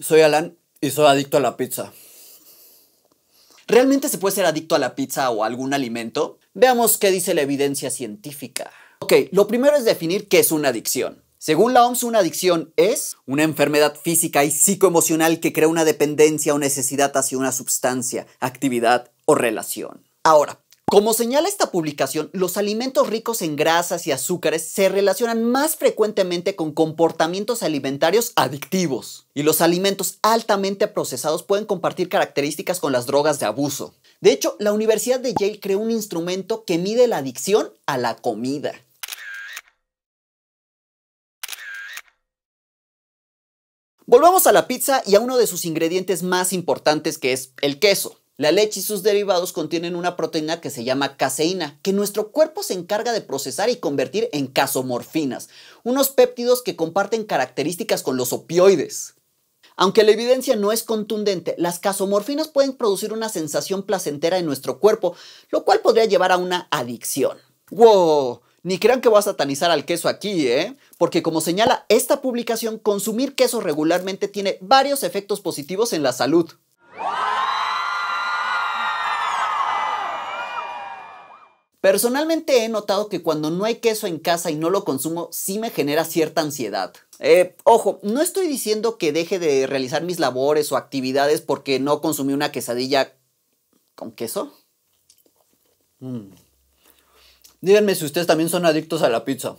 Soy Alan y soy adicto a la pizza. ¿Realmente se puede ser adicto a la pizza o a algún alimento? Veamos qué dice la evidencia científica. Ok, lo primero es definir qué es una adicción. Según la OMS, una adicción es una enfermedad física y psicoemocional que crea una dependencia o necesidad hacia una sustancia, actividad o relación. Ahora, como señala esta publicación, los alimentos ricos en grasas y azúcares se relacionan más frecuentemente con comportamientos alimentarios adictivos. Y los alimentos altamente procesados pueden compartir características con las drogas de abuso. De hecho, la Universidad de Yale creó un instrumento que mide la adicción a la comida. Volvamos a la pizza y a uno de sus ingredientes más importantes que es el queso. La leche y sus derivados contienen una proteína que se llama caseína, que nuestro cuerpo se encarga de procesar y convertir en casomorfinas, unos péptidos que comparten características con los opioides. Aunque la evidencia no es contundente, las casomorfinas pueden producir una sensación placentera en nuestro cuerpo, lo cual podría llevar a una adicción. ¡Wow! Ni crean que voy a satanizar al queso aquí, ¿eh? Porque como señala esta publicación, consumir queso regularmente tiene varios efectos positivos en la salud. Personalmente he notado que cuando no hay queso en casa y no lo consumo, sí me genera cierta ansiedad. Eh, ojo, no estoy diciendo que deje de realizar mis labores o actividades porque no consumí una quesadilla con queso. Mm. Díganme si ustedes también son adictos a la pizza.